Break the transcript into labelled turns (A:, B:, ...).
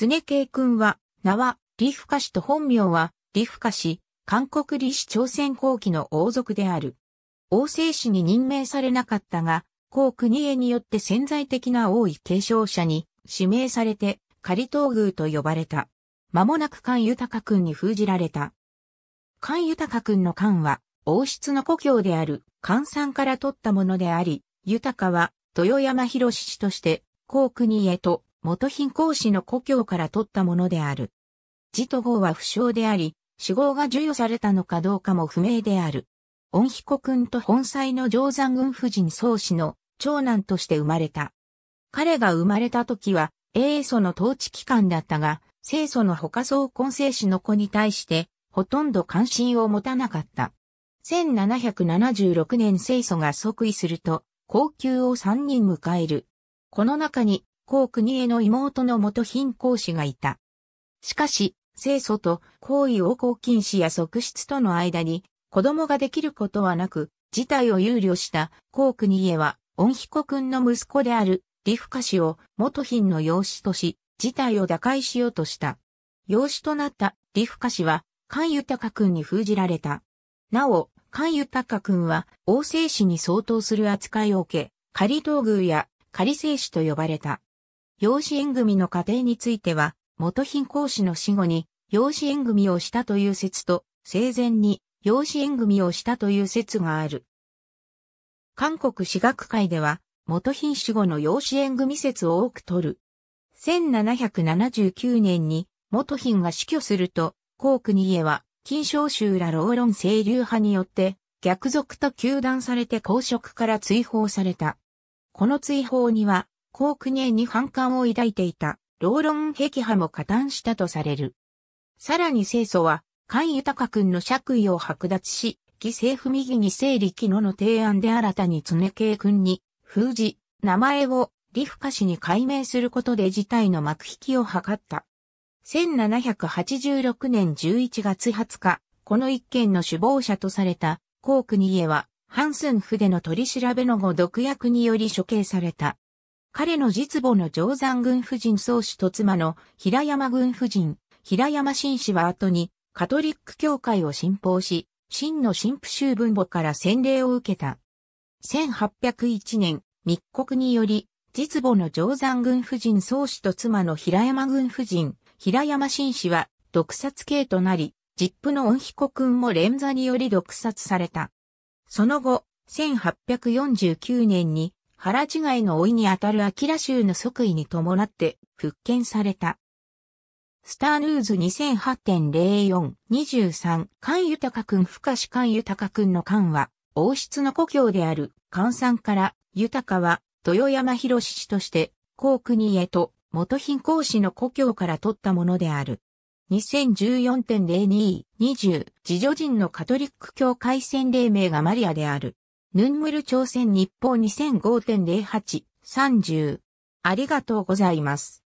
A: 常慶君は、名は、李カ氏と本名は、李カ氏、韓国李氏朝鮮後期の王族である。王政氏に任命されなかったが、高国へによって潜在的な王位継承者に指名されて、仮東宮と呼ばれた。間もなく菅豊君に封じられた。菅豊君の菅は、王室の故郷であるさんから取ったものであり、豊は豊山博氏として、高国へと元貧公子の故郷から取ったものである。字と号は不詳であり、死号が授与されたのかどうかも不明である。恩彦君と本妻の定山軍夫人宗氏の長男として生まれた。彼が生まれた時は、英祖の統治機関だったが、清祖の他総根生氏の子に対して、ほとんど関心を持たなかった。1776年清祖が即位すると、高級を3人迎える。この中に、高国への妹の元貧公子がいた。しかし、清楚と皇位王公禁止や側室との間に子供ができることはなく、事態を憂慮した高国へは、恩彦君の息子である、李カ氏を元品の養子とし、事態を打開しようとした。養子となった李カ氏は、関豊君に封じられた。なお、関豊君は、王政氏に相当する扱いを受け、仮道宮や仮政氏と呼ばれた。養子縁組の過程については、元貧公子の死後に養子縁組をしたという説と、生前に養子縁組をしたという説がある。韓国史学会では、元品死後の養子縁組説を多く取る。1779年に元品が死去すると、高国家は、金賞州ら老論清流派によって、逆賊と糾弾されて公職から追放された。この追放には、コークニエに反感を抱いていた、ローロン壁派も加担したとされる。さらに清楚は、菅豊君の爵位を剥奪し、義政府右に整理機能の提案で新たに常慶君に、封じ、名前を、理不可氏に改名することで事態の幕引きを図った。1786年11月20日、この一件の首謀者とされた、コークニエは、ハンスンフでの取り調べの後毒薬により処刑された。彼の実母の定山軍夫人宗主と妻の平山軍夫人、平山紳氏は後にカトリック教会を信奉し、真の神父宗分母から洗礼を受けた。1801年、密告により、実母の定山軍夫人宗主と妻の平山軍夫人、平山紳氏は毒殺刑となり、実父の恩彦君も連座により毒殺された。その後、1849年に腹違いの老いにあたるラ州の即位に伴って復権された。スターヌーズ2008.0423菅豊君深志菅豊君の菅は王室の故郷であるさ山から豊は豊山博氏として高国へと元貧公氏の故郷から取ったものである。2014.0220自助人のカトリック教会選黎名がマリアである。ヌンムル朝鮮日報2005.0830。ありがとうございます。